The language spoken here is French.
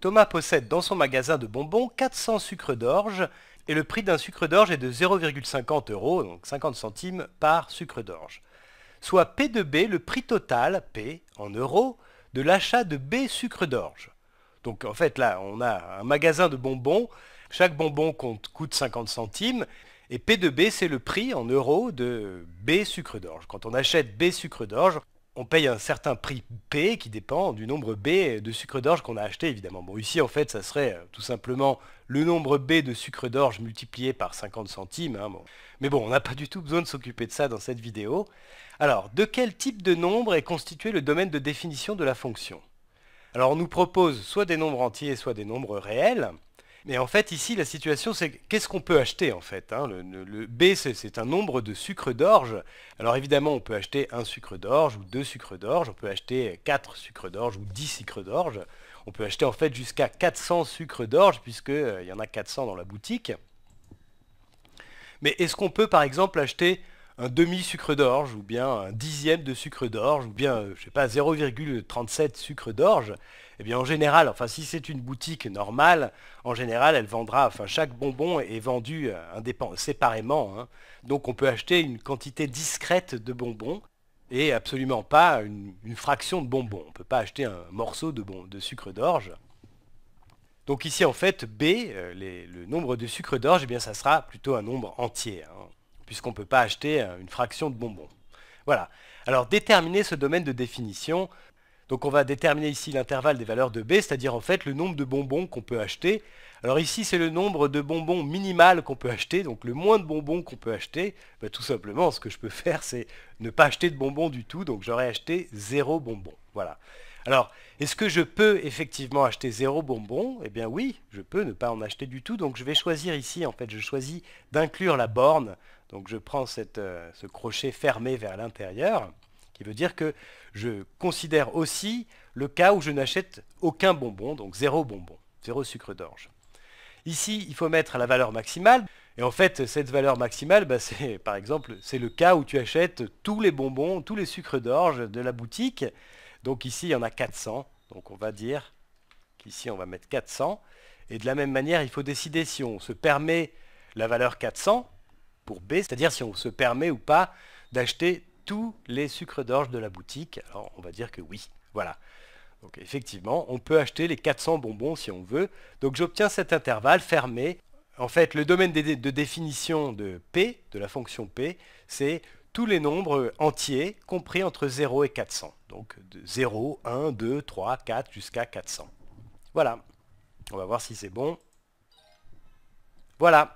Thomas possède dans son magasin de bonbons 400 sucres d'orge et le prix d'un sucre d'orge est de 0,50 euros, donc 50 centimes par sucre d'orge. Soit P de B, le prix total, P en euros, de l'achat de B sucre d'orge. Donc en fait là, on a un magasin de bonbons, chaque bonbon coûte 50 centimes, et P de B, c'est le prix en euros de B sucre d'orge. Quand on achète B sucre d'orge, on paye un certain prix P qui dépend du nombre B de sucre d'orge qu'on a acheté évidemment. Bon ici en fait ça serait euh, tout simplement le nombre B de sucre d'orge multiplié par 50 centimes. Hein, Mais bon on n'a pas du tout besoin de s'occuper de ça dans cette vidéo. Alors de quel type de nombre est constitué le domaine de définition de la fonction Alors on nous propose soit des nombres entiers soit des nombres réels. Mais en fait, ici, la situation, c'est qu'est-ce qu'on peut acheter en fait hein, le, B, c'est un nombre de sucres d'orge. Alors évidemment, on peut acheter un sucre d'orge ou deux sucres d'orge, on peut acheter quatre sucres d'orge ou dix sucres d'orge. On peut acheter en fait jusqu'à 400 sucres d'orge, puisqu'il euh, y en a 400 dans la boutique. Mais est-ce qu'on peut par exemple acheter un demi-sucre d'orge, ou bien un dixième de sucre d'orge, ou bien, euh, je sais pas, 0,37 sucre d'orge, eh bien en général, enfin si c'est une boutique normale, en général elle vendra, enfin chaque bonbon est vendu euh, séparément, hein. donc on peut acheter une quantité discrète de bonbons et absolument pas une, fraction de bonbons. On ne peut pas acheter un morceau de, sucre d'orge. Donc ici en fait B, euh, le nombre de sucre d'orge, eh bien ça sera plutôt un nombre entier. Hein puisqu'on ne peut pas acheter euh, une fraction de bonbons. Voilà. Alors déterminer ce domaine de définition. Donc on va déterminer ici l'intervalle des valeurs de B, c'est-à-dire en fait le nombre de bonbons qu'on peut acheter. Alors ici c'est le nombre de bonbons minimal qu'on peut acheter, donc le moins de bonbons qu'on peut acheter. Bah, tout simplement ce que je peux faire c'est ne pas acheter de bonbons du tout, donc j'aurais acheté zéro bonbon. Voilà. Alors, est-ce que je peux effectivement acheter zéro bonbon Eh bien oui, je peux ne pas en acheter du tout. Donc je vais choisir ici, en fait, je choisis d'inclure la borne. Donc je prends euh, ce crochet fermé vers l'intérieur, qui veut dire que je considère aussi le cas où je n'achète aucun bonbon, donc zéro bonbon, zéro sucre d'orge. Ici, il faut mettre la valeur maximale. Et en fait, cette valeur maximale, bah, c'est par exemple, c'est le cas où tu achètes tous les bonbons, tous les sucres d'orge de la boutique. Donc ici, il y en a 400. Donc on va dire qu'ici, on va mettre 400. Et de la même manière, il faut décider si on se permet la valeur 400 pour B, c'est-à-dire si on se permet ou pas d'acheter tous les sucres d'orge de la boutique. Alors on va dire que oui. Voilà. Donc effectivement, on peut acheter les 400 bonbons si on veut. Donc j'obtiens cet intervalle fermé. En fait, le domaine de, définition de P, de la fonction P, c'est tous les nombres entiers compris entre 0 et 400. Donc de 0, 1, 2, 3, 4 jusqu'à 400. Voilà. On va voir si c'est bon. Voilà.